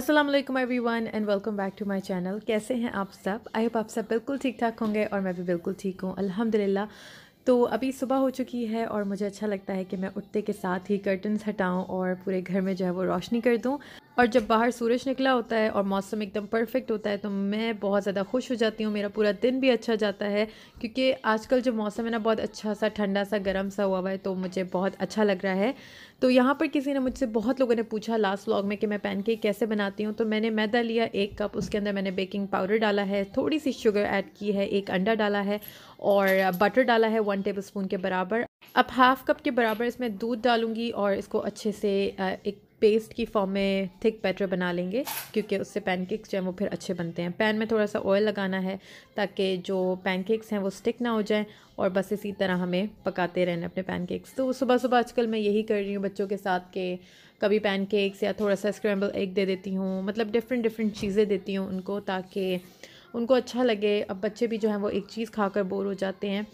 Aslam everyone and welcome back to my channel कैसे हैं आप सब आई होप आप सब बिल्कुल ठीक ठाक होंगे और मैं भी बिल्कुल ठीक हूँ अल्हम्दुलिल्लाह तो अभी सुबह हो चुकी है और मुझे अच्छा लगता है कि मैं उठते के साथ ही कर्टन्स हटाऊँ और पूरे घर में जो है वो रोशनी कर दूँ और जब बाहर सूरज निकला होता है और मौसम एकदम परफेक्ट होता है तो मैं बहुत ज़्यादा खुश हो जाती हूँ मेरा पूरा दिन भी अच्छा जाता है क्योंकि आजकल जो मौसम है ना बहुत अच्छा सा ठंडा सा गर्म सा हुआ हुआ है तो मुझे बहुत अच्छा लग रहा है तो यहाँ पर किसी ने मुझसे बहुत लोगों ने पूछा लास्ट व्लॉग में कि मैं पैनकेक कैसे बनाती हूँ तो मैंने मैदा लिया एक कप उसके अंदर मैंने बेकिंग पाउडर डाला है थोड़ी सी शुगर ऐड की है एक अंडा डाला है और बटर डाला है वन टेबल स्पून के बराबर अब हाफ़ कप के बराबर इसमें दूध डालूंगी और इसको अच्छे से एक पेस्ट की फॉर्म में थिक बैटर बना लेंगे क्योंकि उससे पैनकेक्स जो हैं वो फिर अच्छे बनते हैं पैन में थोड़ा सा ऑयल लगाना है ताकि जो पैनकेक्स हैं वो स्टिक ना हो जाएं और बस इसी तरह हमें पकाते रहने अपने पैनकेक्स तो सुबह सुबह आजकल मैं यही कर रही हूँ बच्चों के साथ के कभी पैनकेक्स या थोड़ा सा स्क्रैम्बल एग दे देती हूँ मतलब डिफरेंट डिफरेंट चीज़ें देती हूँ उनको ताकि उनको अच्छा लगे अब बच्चे भी जो हैं वो एक चीज़ खाकर बोर हो जाते हैं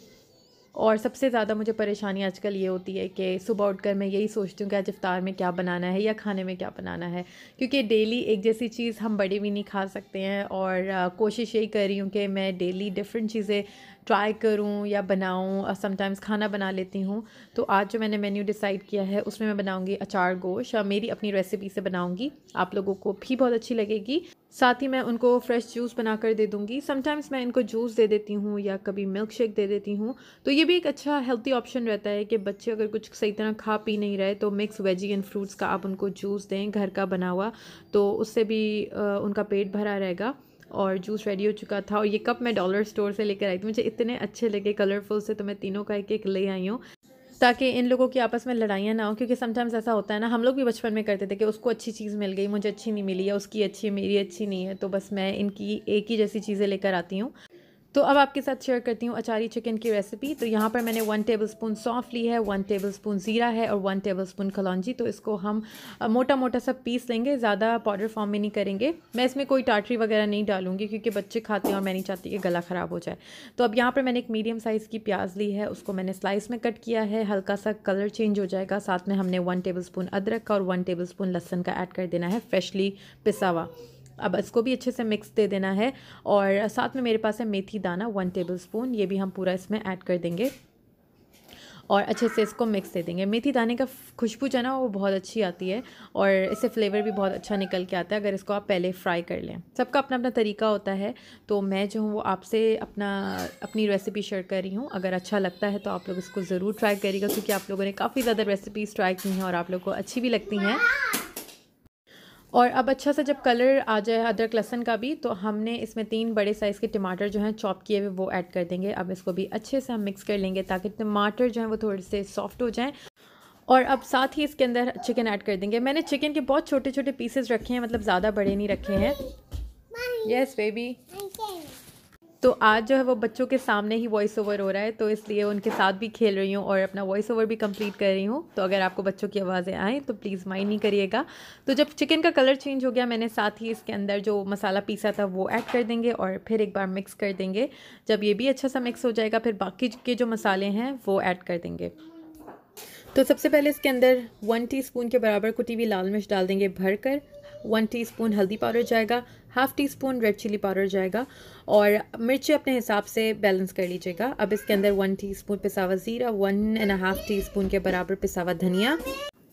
और सबसे ज़्यादा मुझे परेशानी आजकल ये होती है कि सुबह उठकर मैं यही सोचती हूँ कि आज इफ़ार में क्या बनाना है या खाने में क्या बनाना है क्योंकि डेली एक जैसी चीज़ हम बड़े भी नहीं खा सकते हैं और कोशिश यही कर रही हूँ कि मैं डेली डिफरेंट चीज़ें ट्राई करूँ या बनाऊँ समटाइम्स खाना बना लेती हूँ तो आज जो मैंने मेन्यू डिसाइड किया है उसमें मैं बनाऊँगी अचार गोश मेरी अपनी रेसिपी से बनाऊँगी आप लोगों को भी बहुत अच्छी लगेगी साथ ही मैं उनको फ्रेश जूस बना कर दे दूँगी समटाइम्स मैं इनको जूस दे देती हूँ या कभी मिल्क शेक दे देती हूँ तो ये भी एक अच्छा हेल्थी ऑप्शन रहता है कि बच्चे अगर कुछ सही तरह खा पी नहीं रहे तो मिक्स वेजी एंड फ्रूट्स का आप उनको जूस दें घर का बना हुआ तो उससे भी उनका पेट भरा रहेगा और जूस रेडी हो चुका था और ये कप मैं डॉलर स्टोर से लेकर आई थी मुझे इतने अच्छे लगे कलरफुल से तो मैं तीनों का एक एक ले आई हूँ ताकि इन लोगों की आपस में लड़ाइयाँ ना हो क्योंकि समटाइम्स ऐसा होता है ना हम लोग भी बचपन में करते थे कि उसको अच्छी चीज़ मिल गई मुझे अच्छी नहीं मिली है उसकी अच्छी है मेरी अच्छी नहीं है तो बस मैं इनकी एक ही जैसी चीज़ें लेकर आती हूँ तो अब आपके साथ शेयर करती हूँ अचारी चिकन की रेसिपी तो यहाँ पर मैंने वन टेबल स्पून सौंफ ली है वन टेबल स्पून ज़ीरा है और वन टेबल स्पून खलौजी तो इसको हम मोटा मोटा सब पीस लेंगे ज़्यादा पाउडर फॉर्म में नहीं करेंगे मैं इसमें कोई टाटरी वगैरह नहीं डालूंगी क्योंकि बच्चे खाते हैं और मैं नहीं चाहती कि गला ख़राब हो जाए तो अब यहाँ पर मैंने एक मीडियम साइज़ की प्याज ली है उसको मैंने स्लाइस में कट किया है हल्का सा कलर चेंज हो जाएगा साथ में हमने वन टेबल स्पून अदरक का और वन टेबल स्पून लहसन का ऐड कर देना है फ्रेशली पिसावा अब इसको भी अच्छे से मिक्स दे देना है और साथ में मेरे पास है मेथी दाना वन टेबल स्पून ये भी हम पूरा इसमें ऐड कर देंगे और अच्छे से इसको मिक्स दे देंगे मेथी दाने का खुशबू जो है ना वो बहुत अच्छी आती है और इससे फ्लेवर भी बहुत अच्छा निकल के आता है अगर इसको आप पहले फ्राई कर लें सबका अपना अपना तरीका होता है तो मैं जो हूँ वो आपसे अपना अपनी रेसिपी शेयर कर रही हूँ अगर अच्छा लगता है तो आप लोग इसको ज़रूर ट्राई करिएगा क्योंकि आप लोगों ने काफ़ी ज़्यादा रेसिपीज़ ट्राई की हैं और आप लोग को अच्छी भी लगती हैं और अब अच्छा सा जब कलर आ जाए अदरक लहसन का भी तो हमने इसमें तीन बड़े साइज़ के टमाटर जो हैं चॉप किए हुए वो ऐड कर देंगे अब इसको भी अच्छे से हम मिक्स कर लेंगे ताकि टमाटर जो हैं वो थोड़े से सॉफ्ट हो जाएँ और अब साथ ही इसके अंदर चिकन ऐड कर देंगे मैंने चिकन के बहुत छोटे छोटे पीसेस रखे हैं मतलब ज़्यादा बड़े नहीं रखे हैं यस बेबी तो आज जो है वो बच्चों के सामने ही वॉइस ओवर हो रहा है तो इसलिए उनके साथ भी खेल रही हूँ और अपना वॉइस ओवर भी कंप्लीट कर रही हूँ तो अगर आपको बच्चों की आवाज़ें आएँ तो प्लीज़ माइंड नहीं करिएगा तो जब चिकन का कलर चेंज हो गया मैंने साथ ही इसके अंदर जो मसाला पीसा था वो ऐड कर देंगे और फिर एक बार मिक्स कर देंगे जब ये भी अच्छा सा मिक्स हो जाएगा फिर बाकी के जो मसाले हैं वो ऐड कर देंगे तो सबसे पहले इसके अंदर वन टीस्पून के बराबर कुटी हुई लाल मिर्च डाल देंगे भर कर वन टीस्पून हल्दी पाउडर जाएगा half teaspoon red chilli powder जाएगा और मिर्ची अपने हिसाब से बैलेंस कर लीजिएगा अब इसके अंदर वन टीस्पून पिसावा ज़ीरा one and half teaspoon के बराबर पिसावा धनिया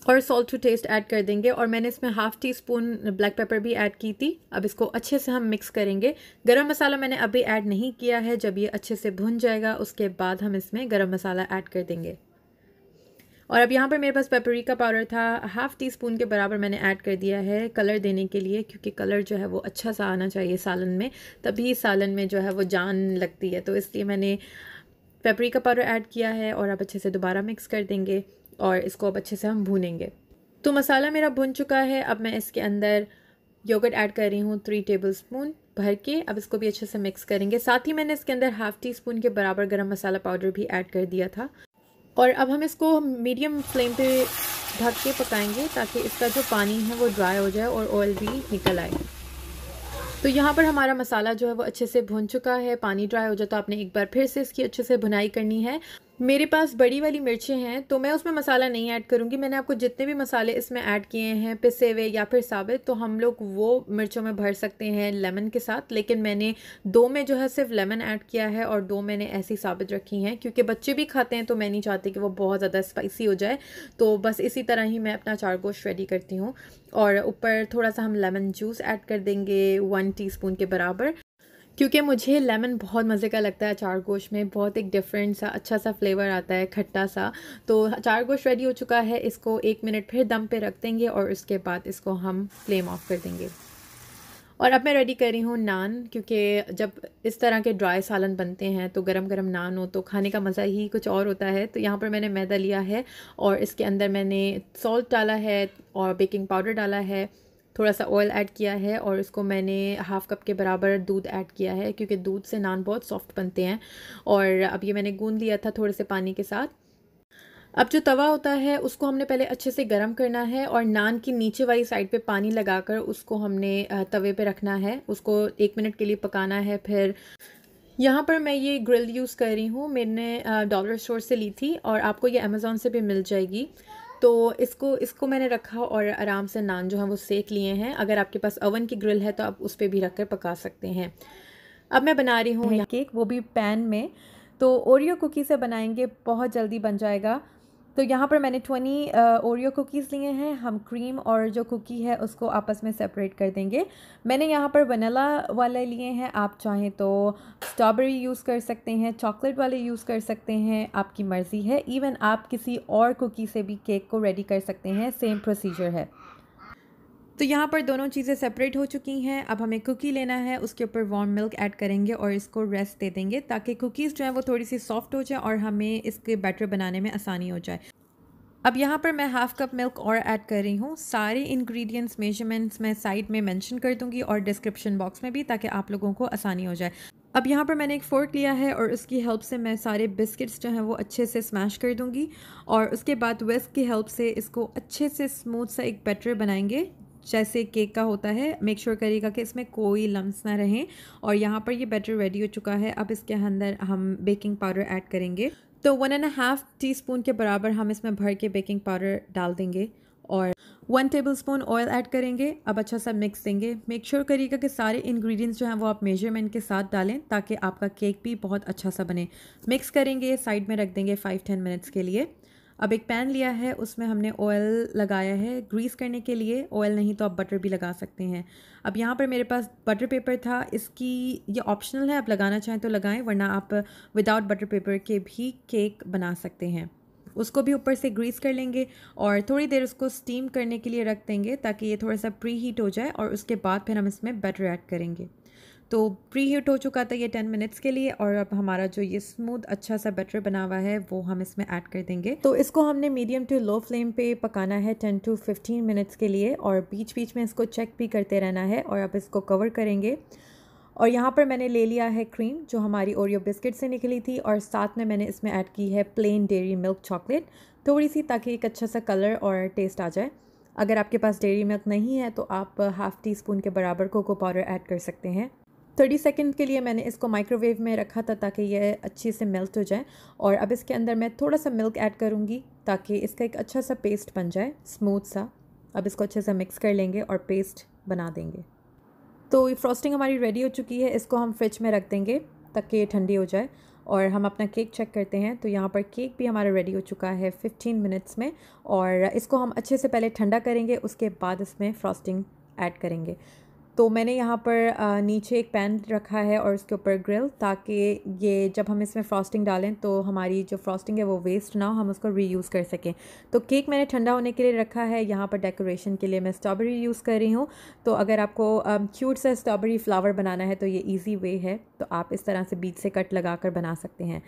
और सॉल्ट टू टेस्ट ऐड कर देंगे और मैंने इसमें half teaspoon black pepper भी ऐड की थी अब इसको अच्छे से हम मिक्स करेंगे गरम मसाला मैंने अभी ऐड नहीं किया है जब ये अच्छे से भुन जाएगा उसके बाद हम इसमें गरम मसाला ऐड कर देंगे और अब यहाँ पर मेरे पास पेपरिका पाउडर था हाफ़ टी स्पून के बराबर मैंने ऐड कर दिया है कलर देने के लिए क्योंकि कलर जो है वो अच्छा सा आना चाहिए सालन में तभी सालन में जो है वो जान लगती है तो इसलिए मैंने पेपरिका पाउडर ऐड किया है और अब अच्छे से दोबारा मिक्स कर देंगे और इसको अब अच्छे से हम भूनेंगे तो मसाला मेरा भुन चुका है अब मैं इसके अंदर योगर्ट ऐड कर रही हूँ थ्री टेबल स्पून भर के अब इसको भी अच्छे से मिक्स करेंगे साथ ही मैंने इसके अंदर हाफ़ टी स्पून के बराबर गरम मसाला पाउडर भी ऐड कर दिया था और अब हम इसको मीडियम फ्लेम पे ढक के पकाएंगे ताकि इसका जो पानी है वो ड्राई हो जाए और ऑयल भी निकल आए तो यहाँ पर हमारा मसाला जो है वो अच्छे से भुन चुका है पानी ड्राई हो जाए तो आपने एक बार फिर से इसकी अच्छे से भुनाई करनी है मेरे पास बड़ी वाली मिर्चें हैं तो मैं उसमें मसाला नहीं ऐड करूँगी मैंने आपको जितने भी मसाले इसमें ऐड किए हैं पिसे हुए या फिर साबित तो हम लोग वो मिर्चों में भर सकते हैं लेमन के साथ लेकिन मैंने दो में जो है सिर्फ लेमन ऐड किया है और दो मैंने ऐसी साबित रखी हैं क्योंकि बच्चे भी खाते हैं तो मैं नहीं चाहती कि वो बहुत ज़्यादा स्पाइसी हो जाए तो बस इसी तरह ही मैं अपना चारगोश रेडी करती हूँ और ऊपर थोड़ा सा हम लेमन जूस ऐड कर देंगे वन टी के बराबर क्योंकि मुझे लेमन बहुत मज़े का लगता है अचार गोश में बहुत एक डिफरेंट सा अच्छा सा फ्लेवर आता है खट्टा सा तो अचार गोश रेडी हो चुका है इसको एक मिनट फिर दम पे रख देंगे और उसके बाद इसको हम फ्लेम ऑफ कर देंगे और अब मैं रेडी कर रही हूँ नान क्योंकि जब इस तरह के ड्राई सालन बनते हैं तो गरम गरम नान हो तो खाने का मज़ा ही कुछ और होता है तो यहाँ पर मैंने मैदा लिया है और इसके अंदर मैंने सॉल्ट डाला है और बेकिंग पाउडर डाला है थोड़ा सा ऑयल ऐड किया है और इसको मैंने हाफ़ कप के बराबर दूध ऐड किया है क्योंकि दूध से नान बहुत सॉफ्ट बनते हैं और अब ये मैंने गूंद लिया था थोड़े से पानी के साथ अब जो तवा होता है उसको हमने पहले अच्छे से गर्म करना है और नान की नीचे वाली साइड पे पानी लगाकर उसको हमने तवे पे रखना है उसको एक मिनट के लिए पकाना है फिर यहाँ पर मैं ये ग्रिल यूज़ कर रही हूँ मैंने डॉलर स्टोर से ली थी और आपको ये अमेज़ोन से भी मिल जाएगी तो इसको इसको मैंने रखा और आराम से नान जो है वो सेक लिए हैं अगर आपके पास ओवन की ग्रिल है तो आप उस पर भी रख कर पका सकते हैं अब मैं बना रही हूँ केक वो भी पैन में तो ओरियो कुकी से बनाएंगे बहुत जल्दी बन जाएगा तो यहाँ पर मैंने ट्वेंटी ओरियो कुकीज़ लिए हैं हम क्रीम और जो कुकी है उसको आपस में सेपरेट कर देंगे मैंने यहाँ पर वनीला वाले लिए हैं आप चाहें तो स्ट्रॉबेरी यूज़ कर सकते हैं चॉकलेट वाले यूज़ कर सकते हैं आपकी मर्ज़ी है इवन आप किसी और कुकी से भी केक को रेडी कर सकते हैं सेम प्रोसीजर है तो यहाँ पर दोनों चीज़ें सेपरेट हो चुकी हैं अब हमें कुकी लेना है उसके ऊपर वार्म मिल्क ऐड करेंगे और इसको रेस्ट दे देंगे ताकि कुकीज़ जो हैं वो थोड़ी सी सॉफ्ट हो जाए और हमें इसके बैटर बनाने में आसानी हो जाए अब यहाँ पर मैं हाफ़ कप मिल्क और ऐड कर रही हूँ सारे इंग्रेडिएंट्स मेजरमेंट्स मैं साइड में मेंशन कर दूँगी और डिस्क्रिप्शन बॉक्स में भी ताकि आप लोगों को आसानी हो जाए अब यहाँ पर मैंने एक फ़ोर्क लिया है और उसकी हेल्प से मैं सारे बिस्किट्स जो हैं वो अच्छे से स्मैश कर दूँगी और उसके बाद वेस्क की हेल्प से इसको अच्छे से स्मूथ सा एक बैटर बनाएंगे जैसे केक का होता है मेक श्योर sure करिएगा कि इसमें कोई लम्स ना रहें और यहाँ पर ये बैटर रेडी हो चुका है अब इसके अंदर हम बेकिंग पाउडर ऐड करेंगे तो one and half teaspoon के बराबर हम इसमें भर के बेकिंग पाउडर डाल देंगे और one tablespoon oil add करेंगे अब अच्छा सा मिक्स देंगे मेक श्योर sure करिएगा कि सारे इंग्रेडिएंट्स जो हैं वो आप मेजरमेंट के साथ डालें ताकि आपका केक भी बहुत अच्छा सा बने मिक्स करेंगे साइड में रख देंगे फाइव टेन मिनट्स के लिए अब एक पैन लिया है उसमें हमने ऑयल लगाया है ग्रीस करने के लिए ऑयल नहीं तो आप बटर भी लगा सकते हैं अब यहाँ पर मेरे पास बटर पेपर था इसकी ये ऑप्शनल है आप लगाना चाहें तो लगाएं वरना आप विदाउट बटर पेपर के भी केक बना सकते हैं उसको भी ऊपर से ग्रीस कर लेंगे और थोड़ी देर उसको स्टीम करने के लिए रख देंगे ताकि ये थोड़ा सा प्री हीट हो जाए और उसके बाद फिर हम इसमें बटर ऐड करेंगे तो प्री हीट हो चुका था ये टेन मिनट्स के लिए और अब हमारा जो ये स्मूथ अच्छा सा बैटर बना हुआ है वो हम इसमें ऐड कर देंगे तो इसको हमने मीडियम टू लो फ्लेम पे पकाना है टेन टू फिफ्टीन मिनट्स के लिए और बीच बीच में इसको चेक भी करते रहना है और अब इसको कवर करेंगे और यहाँ पर मैंने ले लिया है क्रीम जो हमारी ओरियो बिस्किट से निकली थी और साथ में मैंने इसमें ऐड की है प्लेन डेरी मिल्क चॉकलेट थोड़ी सी ताकि एक अच्छा सा कलर और टेस्ट आ जाए अगर आपके पास डेयरी मिल्क नहीं है तो आप हाफ़ टी स्पून के बराबर कोको पाउडर ऐड कर सकते हैं थर्टी सेकेंड के लिए मैंने इसको माइक्रोवेव में रखा था ताकि ये अच्छे से मेल्ट हो जाए और अब इसके अंदर मैं थोड़ा सा मिल्क ऐड करूँगी ताकि इसका एक अच्छा सा पेस्ट बन जाए स्मूथ सा अब इसको अच्छे से मिक्स कर लेंगे और पेस्ट बना देंगे तो ये फ्रॉस्टिंग हमारी रेडी हो चुकी है इसको हम फ्रिज में रख देंगे ताकि ये ठंडी हो जाए और हम अपना केक चेक करते हैं तो यहाँ पर केक भी हमारा रेडी हो चुका है फिफ्टीन मिनट्स में और इसको हम अच्छे से पहले ठंडा करेंगे उसके बाद इसमें फ्रॉस्टिंग ऐड करेंगे तो मैंने यहाँ पर नीचे एक पैन रखा है और उसके ऊपर ग्रिल ताकि ये जब हम इसमें फ्रॉस्टिंग डालें तो हमारी जो फ्रॉस्टिंग है वो वेस्ट ना हो हम उसको रीयूज़ कर सकें तो केक मैंने ठंडा होने के लिए रखा है यहाँ पर डेकोरेशन के लिए मैं स्ट्रॉबेरी यूज़ कर रही हूँ तो अगर आपको क्यूट सा स्ट्रॉबेरी फ्लावर बनाना है तो ये ईजी वे है तो आप इस तरह से बीच से कट लगा कर बना सकते हैं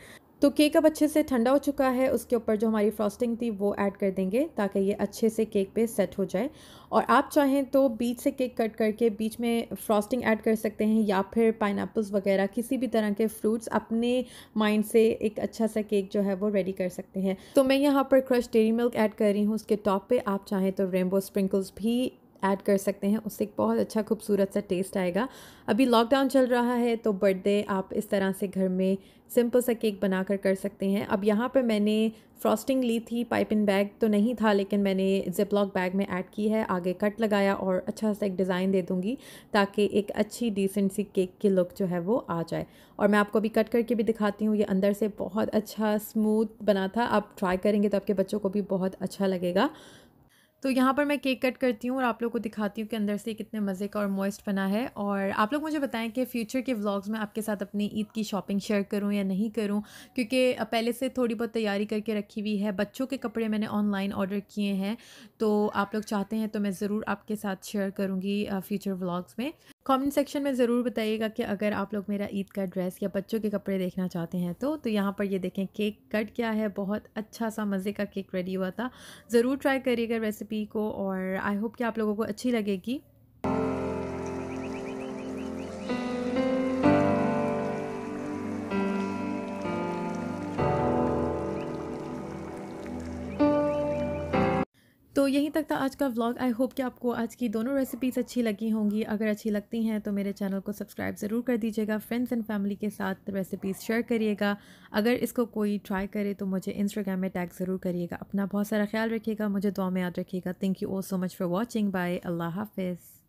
तो केक अब अच्छे से ठंडा हो चुका है उसके ऊपर जो हमारी फ्रॉस्टिंग थी वो ऐड कर देंगे ताकि ये अच्छे से केक पे सेट हो जाए और आप चाहें तो बीच से केक कट करके बीच में फ्रॉस्टिंग ऐड कर सकते हैं या फिर पाइन वगैरह किसी भी तरह के फ्रूट्स अपने माइंड से एक अच्छा सा केक जो है वो रेडी कर सकते हैं तो मैं यहाँ पर क्रश डेरी मिल्क ऐड कर रही हूँ उसके टॉप पर आप चाहें तो रेनबो स्प्रिंकल्स भी ऐड कर सकते हैं उससे एक बहुत अच्छा खूबसूरत सा टेस्ट आएगा अभी लॉकडाउन चल रहा है तो बर्थडे आप इस तरह से घर में सिंपल सा केक बना कर कर सकते हैं अब यहाँ पर मैंने फ्रॉस्टिंग ली थी पाइप इन बैग तो नहीं था लेकिन मैंने जिपलॉक बैग में ऐड की है आगे कट लगाया और अच्छा सा एक डिज़ाइन दे दूँगी ताकि एक अच्छी डिसेंट सी केक की लुक जो है वो आ जाए और मैं आपको अभी कट करके भी दिखाती हूँ ये अंदर से बहुत अच्छा स्मूथ बना था आप ट्राई करेंगे तो आपके बच्चों को भी बहुत अच्छा लगेगा तो यहाँ पर मैं केक कट करती हूँ और आप लोग को दिखाती हूँ कि अंदर से कितने मज़े का और मॉइस्ट बना है और आप लोग मुझे बताएं कि फ्यूचर के व्लॉग्स में आपके साथ अपनी ईद की शॉपिंग शेयर करूँ या नहीं करूँ क्योंकि पहले से थोड़ी बहुत तैयारी करके रखी हुई है बच्चों के कपड़े मैंने ऑनलाइन ऑर्डर किए हैं तो आप लोग चाहते हैं तो मैं ज़रूर आपके साथ शेयर करूँगी फ्यूचर व्लाग्स में कमेंट सेक्शन में ज़रूर बताइएगा कि अगर आप लोग मेरा ईद का ड्रेस या बच्चों के कपड़े देखना चाहते हैं तो तो यहाँ पर ये देखें केक कट क्या है बहुत अच्छा सा मज़े का केक रेडी हुआ था ज़रूर ट्राई करिएगा रेसिपी को और आई होप कि आप लोगों को अच्छी लगेगी तो यहीं तक था आज का व्लॉग आई होप कि आपको आज की दोनों रेसिपीज़ अच्छी लगी होंगी अगर अच्छी लगती हैं तो मेरे चैनल को सब्सक्राइब ज़रूर कर दीजिएगा फ्रेंड्स एंड फैमिली के साथ रेसिपीज़ शेयर करिएगा अगर इसको कोई ट्राई करे तो मुझे इंस्टाग्राम में टैग ज़रूर करिएगा अपना बहुत सारा ख्याल रखिएगा मुझे दुआ में याद रखिएगा thank you oh so much for watching bye अल्लाह हाफिज़